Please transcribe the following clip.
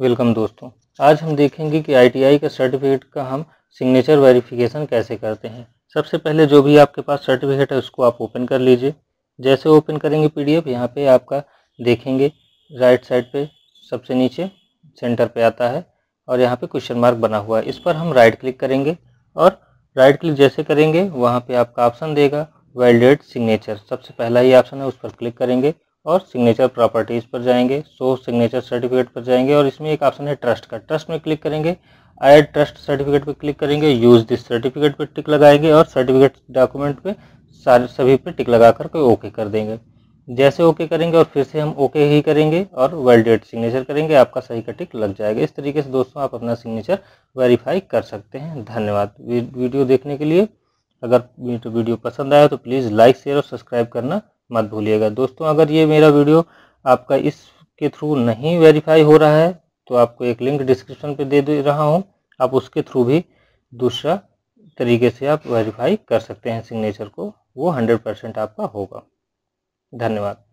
welcome दोस्तों आज हम देखेंगे कि आईटीआई का सर्टिफिकेट का हम सिग्नेचर वेरिफिकेशन कैसे करते हैं सबसे पहले जो भी आपके पास सर्टिफिकेट है उसको आप ओपन कर लीजिए जैसे ओपन करेंगे पीडीएफ यहाँ पे आपका देखेंगे राइट साइड पे सबसे नीचे सेंटर पे आता है और यहाँ पे क्वेश्चन मार्क बना हुआ है इस पर हम राइट क्लिक करेंगे और राइट क्लिक जैसे करेंगे वहाँ पर आपका ऑप्शन देगा वेल्डेड सिग्नेचर सबसे पहला ही ऑप्शन है उस पर क्लिक करेंगे और सिग्नेचर प्रॉपर्टीज़ पर जाएंगे सो सिग्नेचर सर्टिफिकेट पर जाएंगे और इसमें एक ऑप्शन है ट्रस्ट का ट्रस्ट में क्लिक करेंगे ऐड ट्रस्ट सर्टिफिकेट पर क्लिक करेंगे यूज़ दिस सर्टिफिकेट पर टिक लगाएंगे और सर्टिफिकेट डॉक्यूमेंट पे सारे सभी पे टिक लगा करके ओके कर देंगे जैसे ओके करेंगे और फिर से हम ओके ही करेंगे और वैलिडेट सिग्नेचर करेंगे आपका सही का टिक लग जाएगा इस तरीके से दोस्तों आप अपना सिग्नेचर वेरीफाई कर सकते हैं धन्यवाद वीडियो देखने के लिए अगर वीडियो पसंद आया तो प्लीज़ लाइक शेयर और सब्सक्राइब करना मत भूलिएगा दोस्तों अगर ये मेरा वीडियो आपका इसके थ्रू नहीं वेरीफाई हो रहा है तो आपको एक लिंक डिस्क्रिप्शन पे दे दे रहा हूँ आप उसके थ्रू भी दूसरा तरीके से आप वेरीफाई कर सकते हैं सिग्नेचर को वो हंड्रेड परसेंट आपका होगा धन्यवाद